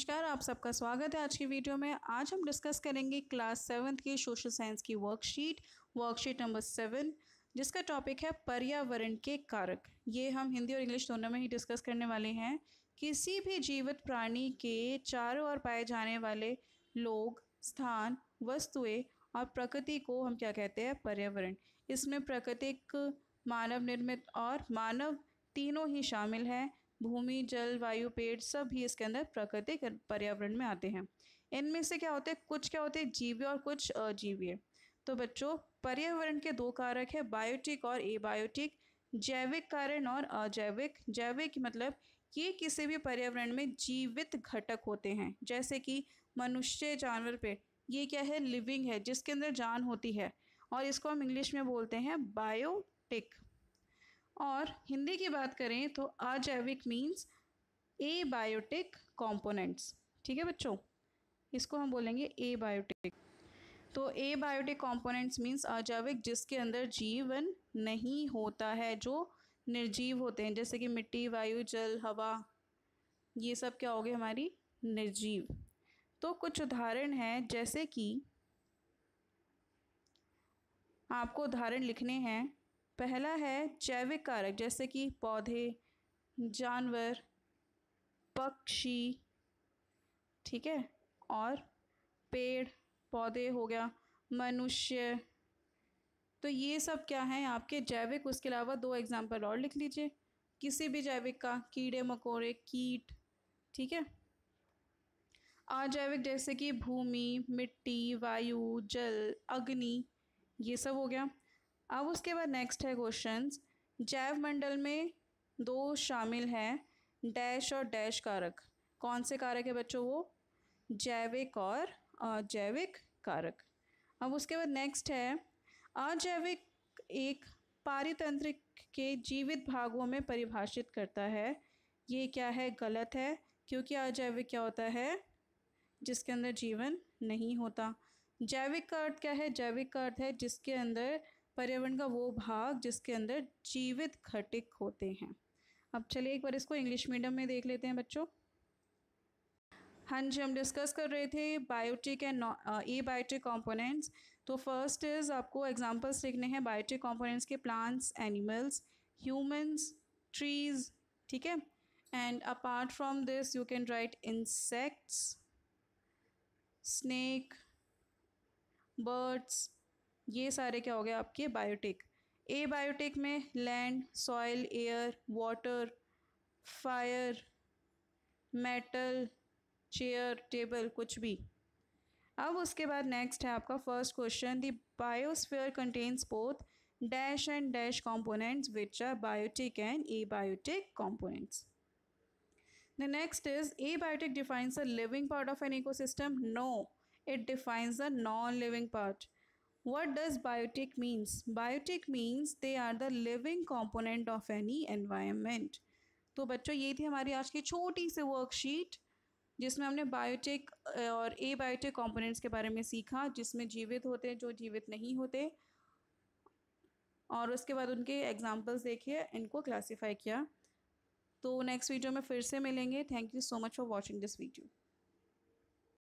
नमस्कार आप सबका स्वागत है आज की वीडियो में आज हम डिस्कस करेंगे क्लास सेवन्थ की सोशल साइंस की वर्कशीट वर्कशीट नंबर सेवन जिसका टॉपिक है पर्यावरण के कारक ये हम हिंदी और इंग्लिश दोनों में ही डिस्कस करने वाले हैं किसी भी जीवित प्राणी के चारों ओर पाए जाने वाले लोग स्थान वस्तुएँ और प्रकृति को हम क्या कहते हैं पर्यावरण इसमें प्राकृतिक मानव निर्मित और मानव तीनों ही शामिल हैं भूमि जल वायु पेड़ सब भी इसके अंदर प्राकृतिक पर्यावरण में आते हैं इनमें से क्या होते हैं कुछ क्या होते हैं जीव्य और कुछ अजीवीय तो बच्चों पर्यावरण के दो कारक है बायोटिक और एबायोटिक जैविक कारण और अजैविक जैविक मतलब ये किसी भी पर्यावरण में जीवित घटक होते हैं जैसे कि मनुष्य जानवर पे ये क्या है लिविंग है जिसके अंदर जान होती है और इसको हम इंग्लिश में बोलते हैं बायोटिक और हिंदी की बात करें तो अजैविक मीन्स ए बायोटिक कॉम्पोनेंट्स ठीक है बच्चों इसको हम बोलेंगे ए बायोटिक तो ए बायोटिक कॉम्पोनेंट्स मीन्स अजैविक जिसके अंदर जीवन नहीं होता है जो निर्जीव होते हैं जैसे कि मिट्टी वायु जल हवा ये सब क्या हो गए हमारी निर्जीव तो कुछ उदाहरण हैं जैसे कि आपको उदाहरण लिखने हैं पहला है जैविक कारक जैसे कि पौधे जानवर पक्षी ठीक है और पेड़ पौधे हो गया मनुष्य तो ये सब क्या हैं आपके जैविक उसके अलावा दो एग्जाम्पल और लिख लीजिए किसी भी जैविक का कीड़े मकोड़े कीट ठीक है अजैविक जैसे कि भूमि मिट्टी वायु जल अग्नि ये सब हो गया अब उसके बाद नेक्स्ट है क्वेश्चन जैव मंडल में दो शामिल हैं डैश और डैश कारक कौन से कारक है बच्चों वो जैविक और अजैविक कारक अब उसके बाद नेक्स्ट है अजैविक एक पारितंत्रिक के जीवित भागों में परिभाषित करता है ये क्या है गलत है क्योंकि अजैविक क्या होता है जिसके अंदर जीवन नहीं होता जैविक का अर्थ क्या है जैविक का अर्थ है जिसके अंदर पर्यावरण का वो भाग जिसके अंदर जीवित घटिक होते हैं अब चलिए एक बार इसको इंग्लिश मीडियम में देख लेते हैं बच्चों हाँ जी हम डिस्कस कर रहे थे biotic and abiotic components तो फर्स्ट इज़ आपको एग्जांपल्स लिखने हैं बायोटिक कॉम्पोनेंट्स के प्लांट्स एनिमल्स ह्यूमंस ट्रीज ठीक है and apart from this you can write insects snake birds ये सारे क्या हो गए आपके बायोटेक ए बायोटेक में land soil air water fire metal chair table कुछ भी अब उसके बाद नेक्स्ट है आपका first question the biosphere contains both dash and dash components which are biotic and abiotic components the next is abiotic defines a living part of an ecosystem no it defines a non living part What does biotic means? Biotic means they are the living component of any environment. तो बच्चों ये थी हमारी आज की छोटी सी worksheet जिसमें हमने बायोटिक और ए बायोटिक कॉम्पोनेंट्स के बारे में सीखा जिसमें जीवित होते जो जीवित नहीं होते और उसके बाद उनके एग्जाम्पल्स देखिए इनको क्लासीफाई किया तो नेक्स्ट वीडियो में फिर से मिलेंगे thank you so much for watching this video